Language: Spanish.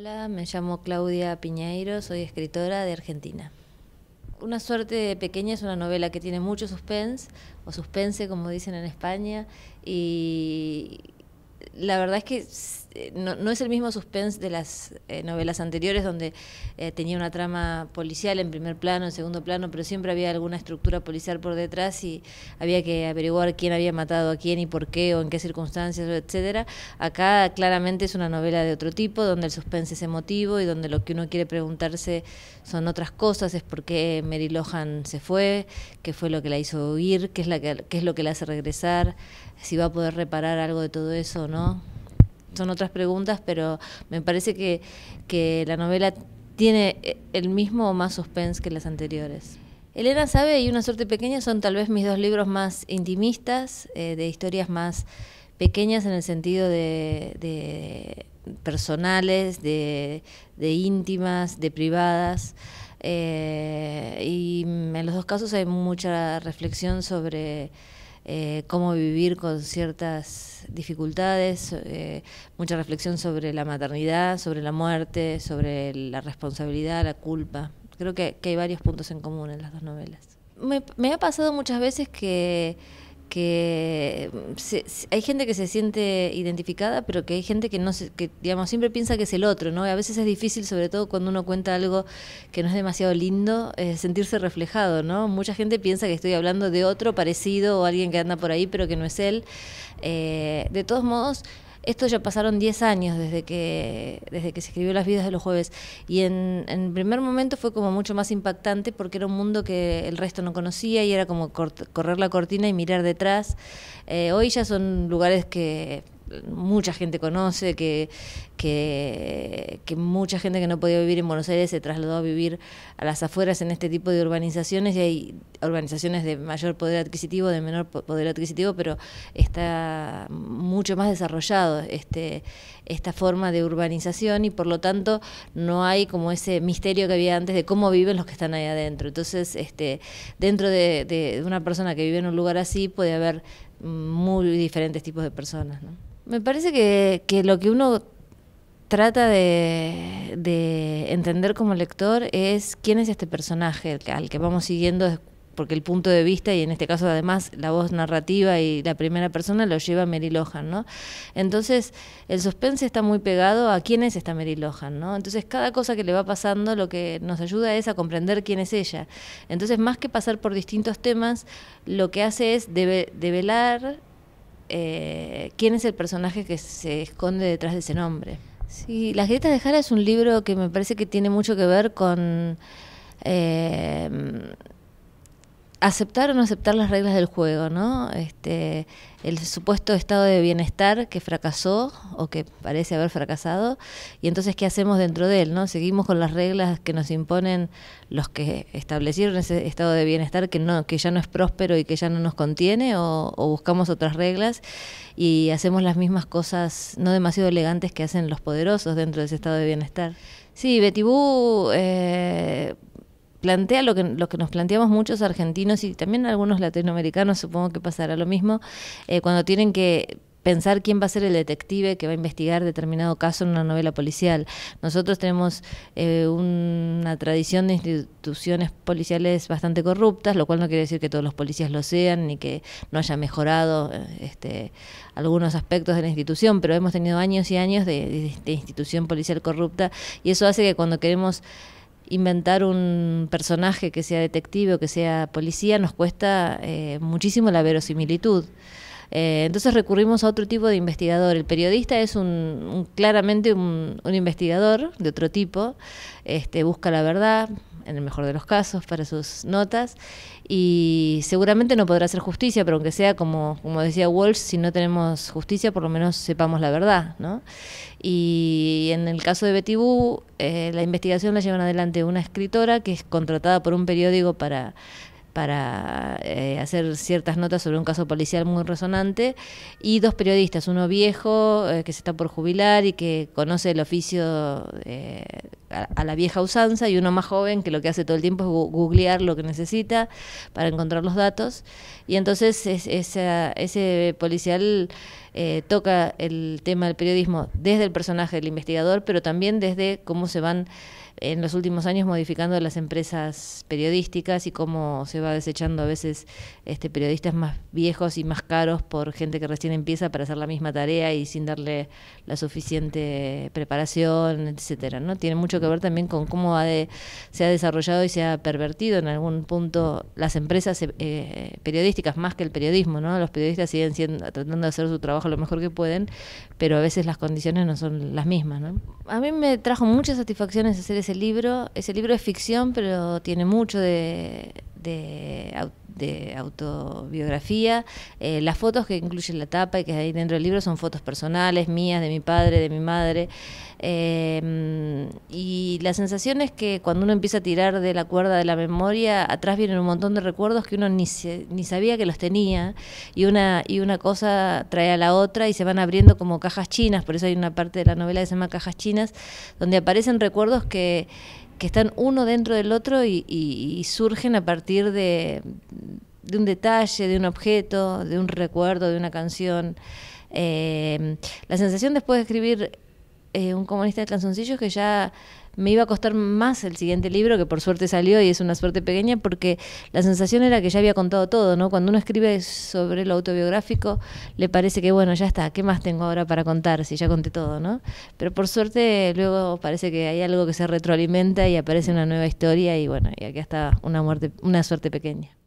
Hola, me llamo Claudia Piñeiro, soy escritora de Argentina. Una suerte de pequeña es una novela que tiene mucho suspense, o suspense como dicen en España, y la verdad es que eh, no, es el mismo suspense de las eh, novelas anteriores donde eh, tenía una trama policial en primer plano, en segundo plano, pero siempre había alguna estructura policial por detrás y había que averiguar quién había matado a quién y por qué o en qué circunstancias, etcétera. Acá claramente es una novela de otro tipo donde el suspense es emotivo y donde lo que uno quiere preguntarse son otras cosas, es por qué Mary Lohan se fue, qué fue lo que la hizo huir, qué es, que, qué es lo que la hace regresar, si va a poder reparar algo de todo eso o no son otras preguntas, pero me parece que, la novela tiene eh, el mismo o más suspense que las anteriores. Elena sabe y Una suerte pequeña son tal vez mis dos libros más intimistas, eh, de historias más pequeñas en el sentido de, personales, de, íntimas, de privadas. Eh, y en los dos casos hay mucha reflexión sobre eh, cómo vivir con ciertas dificultades, eh, mucha reflexión sobre la maternidad, sobre la muerte, sobre la responsabilidad, la culpa. Creo que, hay varios puntos en común en las dos novelas. me ha pasado muchas veces que que mm, hay gente que se siente identificada, pero que hay gente que no que digamos siempre piensa que es el otro, ¿no? a veces es difícil, sobre todo cuando uno cuenta algo que no es demasiado lindo, eh, sentirse reflejado, ¿no? Mucha gente piensa que estoy hablando de otro parecido o alguien que anda por ahí, pero que no es él. Eh, de todos modos, esto ya pasaron 10 años desde que, desde que se escribió Las vidas de los jueves y en, el primer momento fue como mucho más impactante porque era un mundo que el resto no conocía y era como correr la cortina y mirar detrás. Eh, hoy ya son lugares que mucha gente conoce, que, que, mucha gente que no podía vivir en Buenos Aires se trasladó a vivir a las afueras en este tipo de urbanizaciones y hay urbanizaciones de mayor poder adquisitivo, de menor poder adquisitivo, pero está mucho más desarrollado este, esta forma de urbanización y por lo tanto no hay como ese misterio que había antes de cómo viven los que están ahí adentro. Entonces, este, dentro de una persona que vive en un lugar así puede haber muy diferentes tipos de personas. Me parece que, lo que uno trata de, de, entender como lector es quién es este personaje al que vamos siguiendo porque el punto de vista y en este caso además la voz narrativa y la primera persona lo lleva Mary Lohan, ¿no? Entonces el suspense está muy pegado a quién es esta Mary Lohan, ¿no? Entonces cada cosa que le va pasando lo que nos ayuda es a comprender quién es ella. Entonces más que pasar por distintos temas, lo que hace es develar eh, quién es el personaje que se esconde detrás de ese nombre. Sí, Las grietas de Jara es un libro que me parece que tiene mucho que ver con... Eh, aceptar o no aceptar las reglas del juego, ¿no? Este, el supuesto estado de bienestar que fracasó o que parece haber fracasado, y entonces qué hacemos dentro de él, ¿no? Seguimos con las reglas que nos imponen los que establecieron ese estado de bienestar que no, que ya no es próspero y que ya no nos contiene, o, buscamos otras reglas y hacemos las mismas cosas no demasiado elegantes que hacen los poderosos dentro de ese estado de bienestar. Sí, Betibú plantea lo que, que nos planteamos muchos argentinos y también algunos latinoamericanos, supongo que pasará lo mismo, eh, cuando tienen que pensar quién va a ser el detective que va a investigar determinado caso en una novela policial. Nosotros tenemos eh, una tradición de instituciones policiales bastante corruptas, lo cual no quiere decir que todos los policías lo sean ni que no haya mejorado eh, este, algunos aspectos de la institución, pero hemos tenido años y años de institución policial corrupta y eso hace que cuando queremos inventar un personaje que sea detective o que sea policía nos cuesta eh, muchísimo la verosimilitud. Eh, entonces recurrimos a otro tipo de investigador. El periodista es claramente un, un, investigador de otro tipo, este, busca la verdad, en el mejor de los casos, para sus notas. Y seguramente no podrá hacer justicia, pero aunque sea como, como decía Walsh, si no tenemos justicia, por lo menos sepamos la verdad. ¿no? Y en el caso de Betty eh, la investigación la llevan adelante una escritora que es contratada por un periódico para para eh, hacer ciertas notas sobre un caso policial muy resonante, y dos periodistas, uno viejo eh, que se está por jubilar y que conoce el oficio eh, a, la vieja usanza, y uno más joven que lo que hace todo el tiempo es googlear lo que necesita para encontrar los datos, y entonces ese policial toca el tema del periodismo desde el personaje del investigador, pero también desde cómo se van en los últimos años modificando las empresas periodísticas y cómo se va desechando a veces este, periodistas más viejos y más caros por gente que recién empieza para hacer la misma tarea y sin darle la suficiente preparación, etcétera. ¿no? Tiene mucho que ver también con cómo ha se ha desarrollado y se ha pervertido en algún punto las empresas eh, periodísticas, más que el periodismo, ¿no? Los periodistas siguen siendo, tratando de hacer su trabajo lo mejor que pueden, pero a veces las condiciones no son las mismas, A mí me trajo muchas satisfacciones hacer ese ese libro. Ese libro es ficción, pero tiene mucho de, de, de autobiografía. Eh, las fotos que incluyen la tapa y que hay dentro del libro son fotos personales, mías, de mi padre, de mi madre. Eh, y la sensación es que cuando uno empieza a tirar de la cuerda de la memoria, atrás vienen un montón de recuerdos que uno ni, ni sabía que los tenía y una, y una cosa trae a la otra y se van abriendo como cajas chinas, por eso hay una parte de la novela que se llama Cajas Chinas, donde aparecen recuerdos que que están uno dentro del otro y, surgen a partir de, un detalle, de un objeto, de un recuerdo, de una canción. Eh, la sensación después de escribir eh, un comunista de canzoncillos que ya me iba a costar más el siguiente libro, que por suerte salió y es una suerte pequeña, porque la sensación era que ya había contado todo, ¿no? Cuando uno escribe sobre lo autobiográfico, le parece que, bueno, ya está, ¿qué más tengo ahora para contar si ya conté todo, ¿no? Pero por suerte luego parece que hay algo que se retroalimenta y aparece una nueva historia y bueno, y aquí está una, muerte, una suerte pequeña.